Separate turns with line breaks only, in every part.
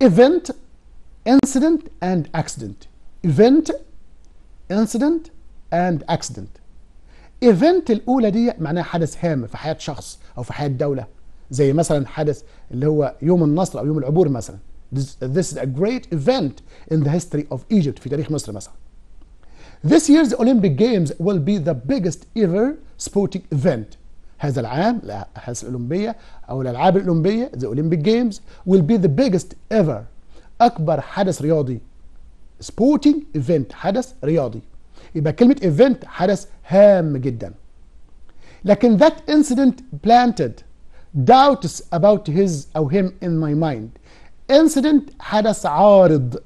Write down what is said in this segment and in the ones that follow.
event, incident, and accident. Event, incident, and accident. ايفنت الاولى دي معناها حدث هام في حياة شخص او في حياة دولة. زي مثلا حدث اللي هو يوم النصر او يوم العبور مثلا this, this is a great event in the history of Egypt في تاريخ مصر مثلا This year's Olympic Games will be the biggest ever sporting event هذا العام الاحداث الأولمبية أو الألعاب الأولمبية ذا اولمبيك جيمز ويل بي ذا بيجست ايفر أكبر حدث رياضي سبورتنج ايفنت حدث رياضي يبقى كلمة ايفنت حدث هام جدا لكن ذات انسيدنت بلانتد doubts about his أو him in my mind incident حدث عارض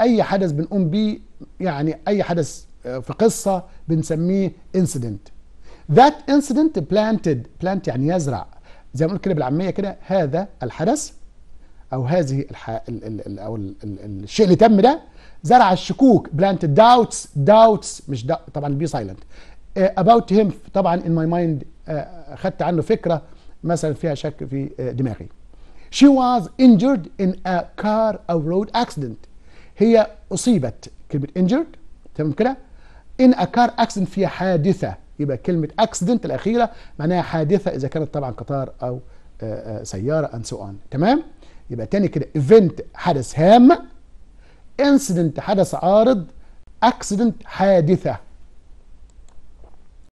أي حدث بنقوم بيه يعني أي حدث آه، في قصة بنسميه incident That incident planted plant يعني يزرع زي ما نقول كده بالعاميه كده هذا الحدث او هذه الح... ال... ال... ال... او ال... ال... الشيء اللي تم ده زرع الشكوك بلانتد داوتس داوتس مش دا... طبعا بي سايلنت اباوت هيم طبعا ان ماي مايند خدت عنه فكره مثلا فيها شك في uh، دماغي she was injured in a car or road accident هي اصيبت كلمه injured تمام كده in a car accident في حادثه يبقى كلمه اكسيدنت الاخيره معناها حادثه اذا كانت طبعا قطار او آه، آه، سياره ان سو اون تمام يبقى تاني كده ايفنت حدث هام انسيدنت حدث عارض اكسيدنت حادثه